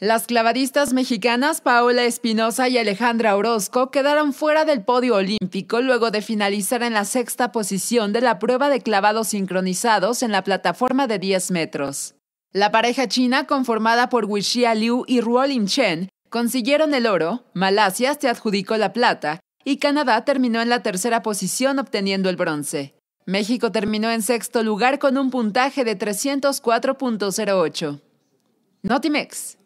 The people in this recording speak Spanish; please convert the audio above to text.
Las clavadistas mexicanas Paola Espinosa y Alejandra Orozco quedaron fuera del podio olímpico luego de finalizar en la sexta posición de la prueba de clavados sincronizados en la plataforma de 10 metros. La pareja china, conformada por Wuxia Liu y Ruolin Chen, consiguieron el oro, Malasia se adjudicó la plata y Canadá terminó en la tercera posición obteniendo el bronce. México terminó en sexto lugar con un puntaje de 304.08. Notimex.